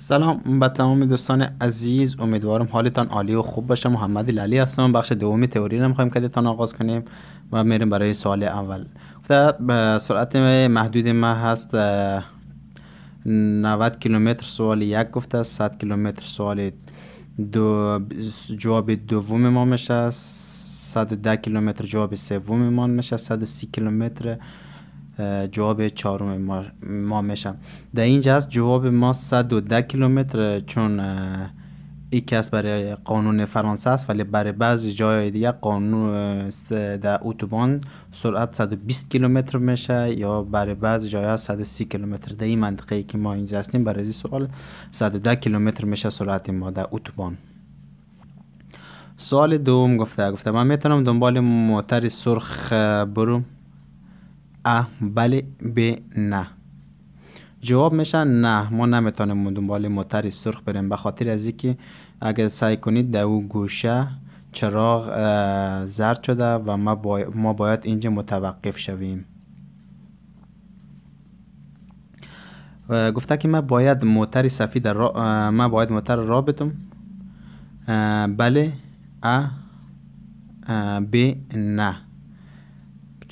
سلام به تمام دوستان عزیز امیدوارم حالتان عالی و خوب باشه محمد لالی هستم بخش دوم تئوری رو میخوایم که آغاز کنیم و میریم برای سوال اول به سرعت محدود ما هست 90 کیلومتر سوال یک گفته 100 کیلومتر سوال دو جواب دوم ما میشه 110 کیلومتر جواب سوم ما میشه 130 کیلومتر جواب چهارم ما, ما میشم در اینجا از جواب ما 110 کیلومتر چون این کس برای قانون فرانسه است ولی برای بعضی جای دیگه قانون در اتوبان سرعت 120 کیلومتر میشه یا برای بعضی جای 130 کیلومتر در این منطقه ای که ما اینجا هستیم برای این سوال 110 کیلومتر میشه سرعت ما در اتوبان سوال دوم گفته گفته من میتونم دنبال موتر سرخ بروم ا بله ب نه جواب میشه نه ما نمیتونیم دنبال موتر سرخ بریم به خاطر از اینکه اگر سعی کنید در او گوشه چراغ زرد شده و ما, ما باید اینجا متوقف شویم گفته که ما باید موتر سفید را ما باید موتر را بدم بله ا ب نه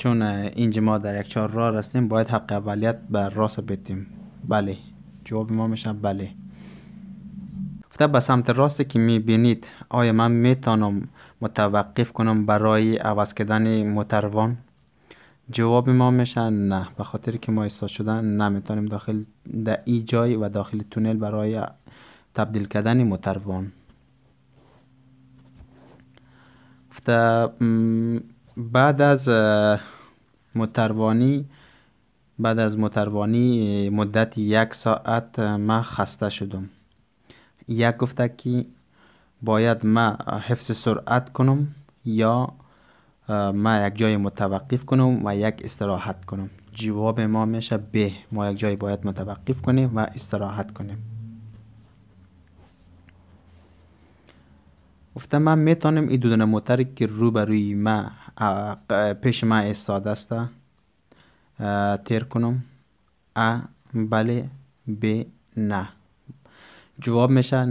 چون اینجا ما در یک چهار راه رستیم باید حق اولیت بر راست بدیم بله جواب ما میشه بله گفته به سمت راست که میبینید آیا من میتانم متوقف کنم برای عوض کردن متروان جواب ما میشه نه به خاطر که ما ایستاد شدن نمیتونیم داخل در ای جای و داخل تونل برای تبدیل کردن متروان بعد از متروانی بعد از متروانی مدت یک ساعت ما خسته شدم یک گفته که باید ما حفظ سرعت کنم یا ما یک جای متوقف کنم و یک استراحت کنم جواب ما میشه به ما یک جای باید متوقف کنیم و استراحت کنیم گفته من میتونم این دو دونه موتر که روبروی ما پیش من استاد است تیر کنم ا بله ب نه جواب میشه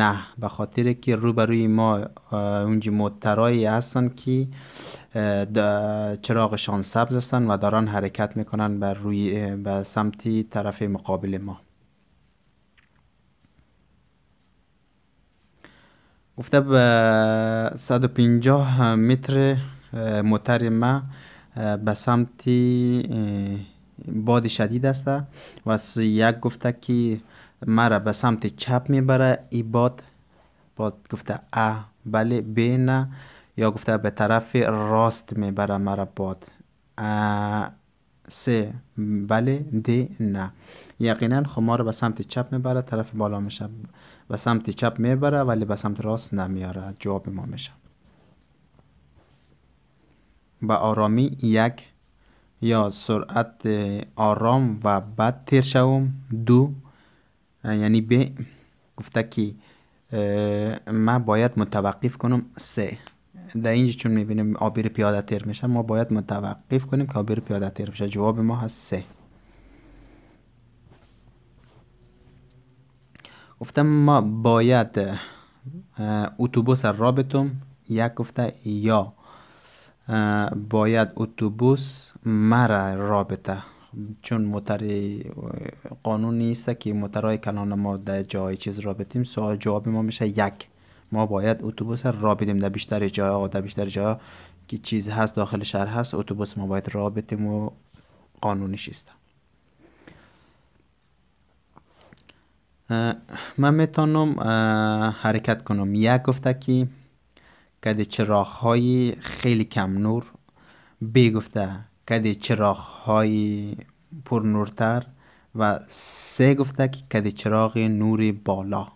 نه به خاطر که روبروی ما اونجی مترایی هستن که چراغشان سبز هستن و دارن حرکت میکنن بر روی به سمتی طرف مقابل ما گفته به 150 متر موتر ما به سمت باد شدید است و یک گفته که مرا به سمت چپ میبره ای باد باد گفته ا بله ب نه یا گفته به طرف راست میبره مرا باد س بله د نه یقینا خب ما رو به سمت چپ میبره طرف بالا میشه به سمت چپ میبره ولی به سمت راست نمیاره جواب ما میشه به آرامی یک یا سرعت آرام و بد تیر شوم دو یعنی به گفته که ما باید متوقف کنم سه در اینجا چون میبینیم آبیر پیاده تیر میشه ما باید متوقف کنیم که آبیر پیاده تیر میشه جواب ما هست سه گفتم ما باید اتوبوس را بتوم یک گفته یا باید اتوبوس مرا رابطه چون موتر قانون نیست که موترهای کنان ما در جای چیز رابطیم سوال جواب ما میشه یک ما باید اتوبوس را بدیم در بیشتر جاها در بیشتر جاها که چیز هست داخل شهر هست اتوبوس ما باید رابطیم و قانونی است من میتونم حرکت کنم یک گفته که که چراغ های خیلی کم نور بگفته که چراغ های پر نورتر و سه گفته که کد چراغ نور بالا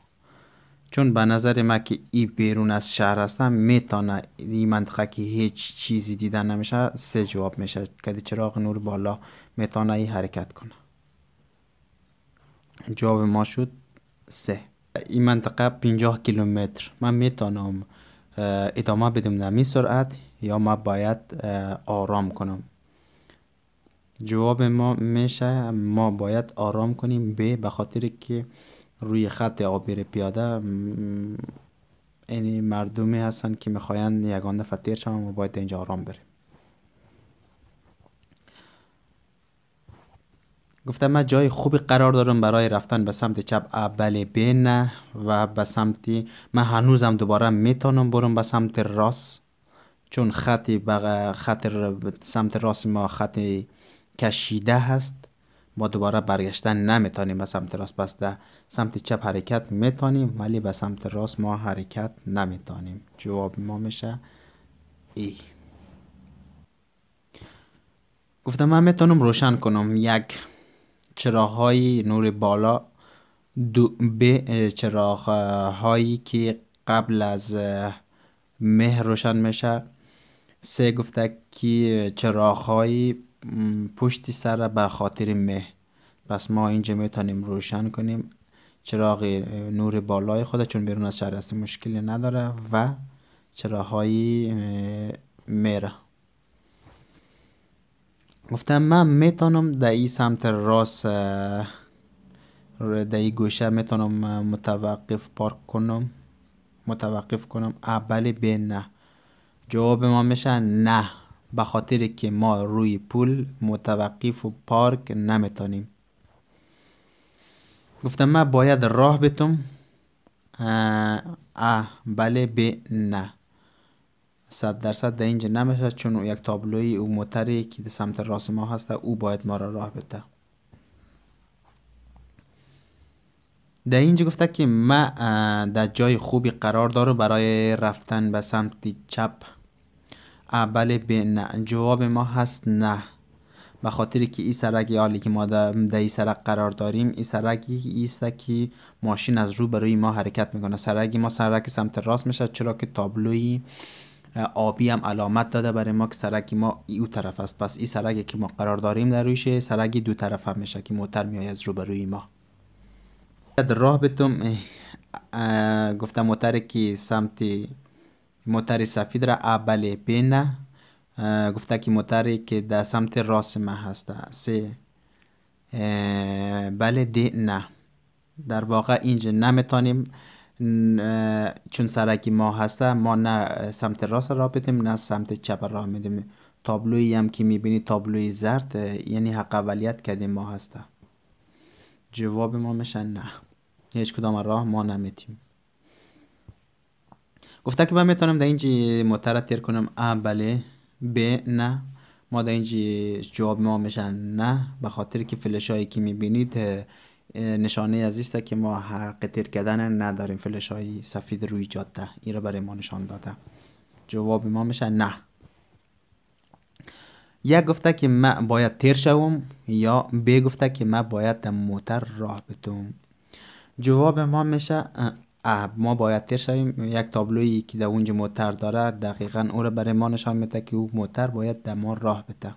چون به نظر ما که ای بیرون از شهر هستم میتونه این منطقه که هیچ چیزی دیدن نمیشه سه جواب میشه کد چراغ نور بالا میتونه ای حرکت کنه جواب ما شد سه این منطقه 50 کیلومتر من میتونم ادامه بدم نمی سرعت یا ما باید آرام کنم جواب ما میشه ما باید آرام کنیم به بخاطر که روی خط آبیر پیاده یعنی مردمی هستن که میخواین یگان فتیر شما ما باید اینجا آرام بریم گفتم من جای خوبی قرار دارم برای رفتن به سمت چپ اول بین و به سمتی من هنوزم دوباره میتونم برم به سمت راست چون خطی بغ... خط سمت راست ما خط کشیده هست ما دوباره برگشتن نمیتونیم به سمت راست پس در سمت چپ حرکت میتونیم ولی به سمت راست ما حرکت نمیتونیم جواب ما میشه ای گفتم من میتونم روشن کنم یک چراغهای نور بالا به چراغهایی که قبل از مه روشن میشه سه گفته که چراغهای پشت سر بر خاطر مه پس ما اینجا میتونیم روشن کنیم چراغ نور بالای خود چون بیرون از شهر هستیم مشکلی نداره و چراغهای میره گفتم من میتونم در این سمت راست در این گوشه میتونم متوقف پارک کنم متوقف کنم اول به نه جواب ما میشه نه به خاطر که ما روی پول متوقف و پارک نمیتونیم گفتم من باید راه بتم اه, اه بله به نه صد درصد در اینجا نمیشه چون یک تابلوی او موتری که در سمت راست ما هسته او باید ما را راه بده در اینجا گفته که ما در جای خوبی قرار داره برای رفتن به سمت چپ اول بله، به نه جواب ما هست نه به خاطر که این سرک حالی که ما در این سرک قرار داریم این سرک ایست که ماشین از رو برای ما حرکت میکنه سرک ما سرک سمت راست میشه چرا که تابلوی آبی هم علامت داده برای ما که سرکی ما ای او طرف است پس این سرک که ما قرار داریم در رویشه دو طرف هم میشه که موتر میای از روبروی ما در راه بتم گفتم موتر که سمت موتر سفید را اول بینه گفته که موتری که در سمت راست ما هست سه بله دی نه در واقع اینجا نمیتونیم چون سرکی ما هسته ما نه سمت راست را بدیم نه سمت چپ را میدیم تابلوی هم که میبینی تابلوی زرد یعنی حق اولیت کردیم ما هسته جواب ما میشن نه هیچ کدام راه ما نمیتیم گفته که من میتونم در اینجی متره تیر کنم اه بله ب نه ما در اینجی جواب ما میشن نه به خاطر که فلش هایی که میبینید نشانه از است که ما حق تیر کردن نداریم فلش های سفید روی جاده این را برای ما نشان داده جواب ما میشه نه یا گفته که ما باید تیر شوم یا بی گفته که من باید در موتر راه بتوم جواب ما میشه ما باید تیر شویم یک تابلویی که در اونجا موتر داره دقیقا او را برای ما نشان میده که او موتر باید در ما راه بده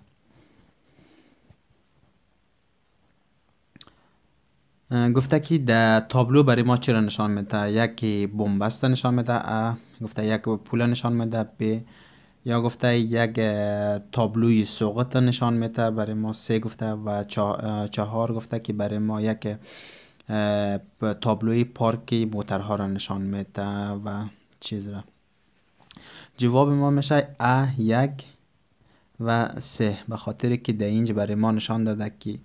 گفته که در تابلو برای ما چرا نشان میده یکی بومبست نشان میده گفته یک پول نشان میده ب یا گفته یک تابلوی سقوط نشان میده برای ما سه گفته و چهار گفته که برای ما یک تابلوی پارکی موترها را نشان میده و چیز را جواب ما میشه ا یک و سه به خاطر که در اینج برای ما نشان داده که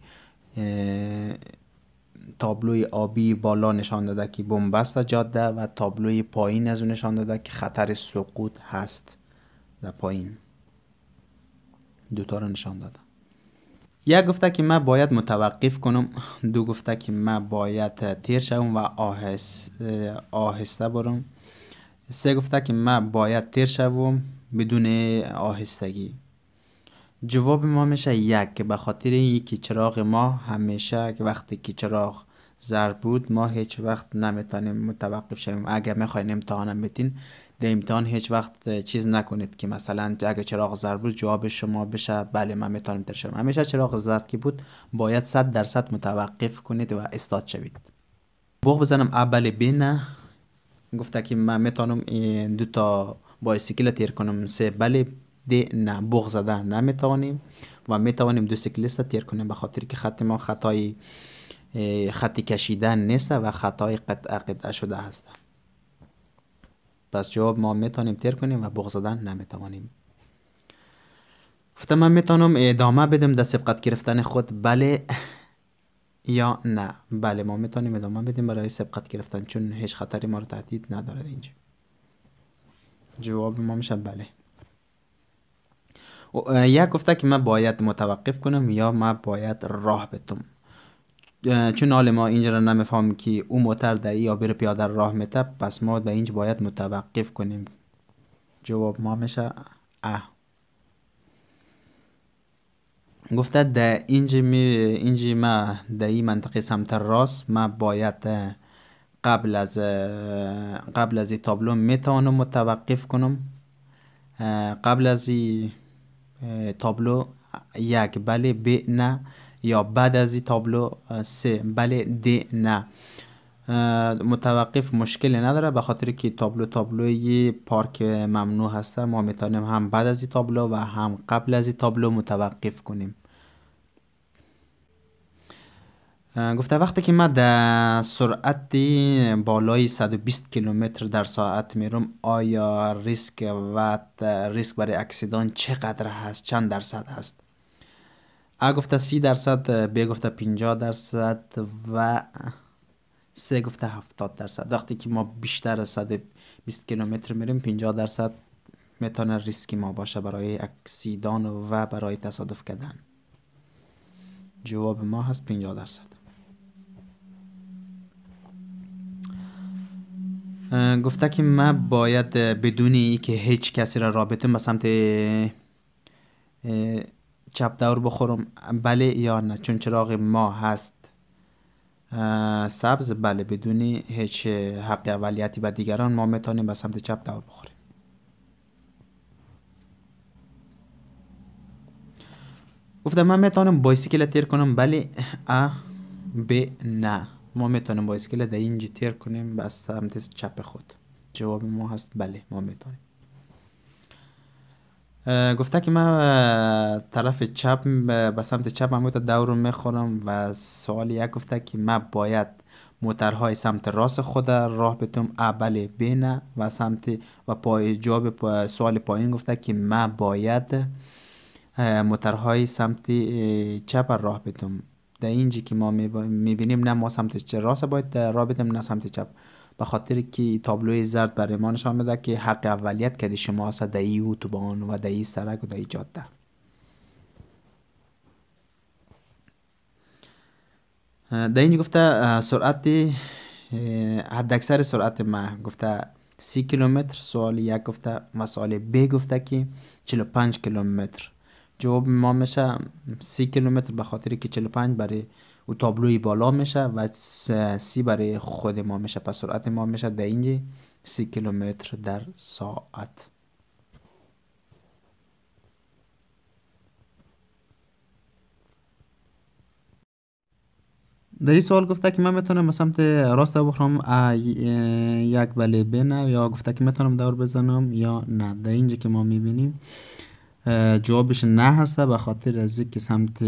تابلوی آبی بالا نشان داده که بنبست جاده و تابلوی پایین از اون نشان داده که خطر سقوط هست در پایین دوتا رو نشان داده یک گفته که من باید متوقف کنم دو گفته که من باید تیر شوم و آهسته برم سه گفته که من باید تیر شوم بدون آهستگی جواب ما میشه یک که به خاطر اینکه چراغ ما همیشه که وقتی که چراغ زرد بود ما هیچ وقت نمیتونیم متوقف شویم اگر میخواین امتحان بدین در امتحان هیچ وقت چیز نکنید که مثلا اگر چراغ زرد بود جواب شما بشه بله من میتونم ترشم همیشه چراغ زرد که بود باید 100 درصد متوقف کنید و استاد شوید بوق بزنم اول بینه گفته که من میتونم دو تا بایسیکل تیر کنم سه بله ده نه بغ زدن نمیتوانیم و میتوانیم دو سیکلیست تیر کنیم به خاطر که خط ما خطای خطی کشیدن نیست و خطای قطع قطع شده هست پس جواب ما میتونیم تیر کنیم و بغ زدن نمیتوانیم گفتم من میتونم ادامه بدم در سبقت گرفتن خود بله یا نه بله ما میتونیم ادامه بدیم برای سبقت گرفتن چون هیچ خطری ما رو تهدید ندارد اینجا جواب ما میشه بله یا گفته که من باید متوقف کنم یا من باید راه بتم چون حال ما اینجا را نمیفهم که او موتر در یا بر پیاده راه میته پس ما در اینج باید متوقف کنیم جواب ما میشه اه گفته در اینج می اینج ما در این منطقه سمت راست ما باید قبل از قبل از تابلو میتوانم متوقف کنم قبل از این تابلو یک بله ب نه یا بعد از این تابلو سه بله د نه متوقف مشکل نداره به خاطر که تابلو تابلوی پارک ممنوع هسته ما میتونیم هم بعد از این تابلو و هم قبل از این تابلو متوقف کنیم گفته وقتی که ما در سرعت بالای 120 کیلومتر در ساعت میرم آیا ریسک و ریسک برای اکسیدان چقدر هست چند درصد هست ا گفته 30 درصد ب گفته 50 درصد و سه گفته 70 درصد وقتی که ما بیشتر از 120 کیلومتر میریم 50 درصد میتونه ریسکی ما باشه برای اکسیدان و برای تصادف کردن جواب ما هست 50 درصد گفته که من باید بدونی که هیچ کسی را رابطه به سمت چپ دور بخورم بله یا نه چون چراغ ما هست سبز بله بدونی هیچ حق اولیتی به دیگران ما میتونیم به سمت چپ دور بخوریم گفتم من میتونم بایسیکل تیر کنم بله ا ب نه ما میتونیم با اسکیل در اینجا تیر کنیم به سمت چپ خود جواب ما هست بله ما میتونیم گفته که من طرف چپ به سمت چپ هموت دور رو میخورم و سوال یک گفته که من باید موترهای سمت راست خود راه بتوم اول بله، بینه و سمت و پای جواب سوال پایین گفته که من باید موترهای سمت چپ راه بتوم در اینجی که ما میبینیم نه ما سمت راست باید را رابطم نه سمت چپ به خاطر که تابلوی زرد برای ما نشان میده که حق اولیت که شما است در ای اوتوبان و در ای سرک و در ای جاده در اینجا گفته سرعت حد اکثر سرعت ما گفته سی کیلومتر سوال یک گفته و سوال گفته که 45 کیلومتر جواب ما میشه سی کیلومتر به خاطر که 45 برای او تابلوی بالا میشه و سی برای خود ما میشه پس سرعت ما میشه در اینجا سی کیلومتر در ساعت در این سوال گفته که من میتونم سمت راست بخورم یک بله بینه یا گفته که میتونم دور بزنم یا نه در اینجا که ما میبینیم جوابش نه هسته به خاطر از که سمت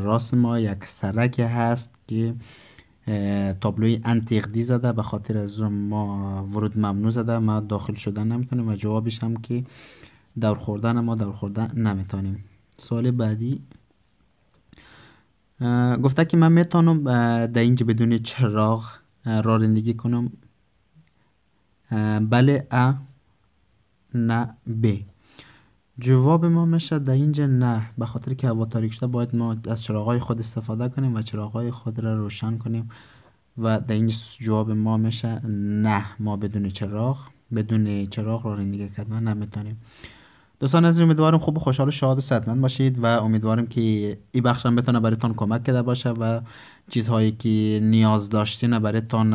راست ما یک سرک هست که تابلوی انتقدی زده به خاطر از ما ورود ممنوع زده ما داخل شدن نمیتونیم و جوابش هم که دور خوردن ما دور خوردن نمیتونیم سوال بعدی گفته که من میتونم در اینجا بدون چراغ رانندگی کنم بله ا نه ب جواب ما میشه در اینجا نه به خاطر که هوا تاریک شده باید ما از چراغای خود استفاده کنیم و چراغای خود را روشن کنیم و در این جواب ما میشه نه ما بدون چراغ بدون چراغ رندگی کردن نمیتونیم دوستان از امیدوارم خوب خوشحال و شاد و سلامت باشید و امیدوارم که این بخش هم بتونه برایتان کمک کرده باشه و چیزهایی که نیاز داشتین برایتان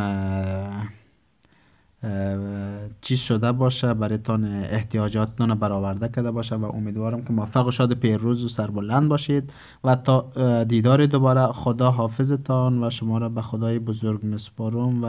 چیز شده باشه برایتان احتیاجاتتان برآورده کرده باشه و امیدوارم که موفق و شاد پیروز و سربلند باشید و تا دیدار دوباره خدا حافظتان و شما را به خدای بزرگ مسپارم و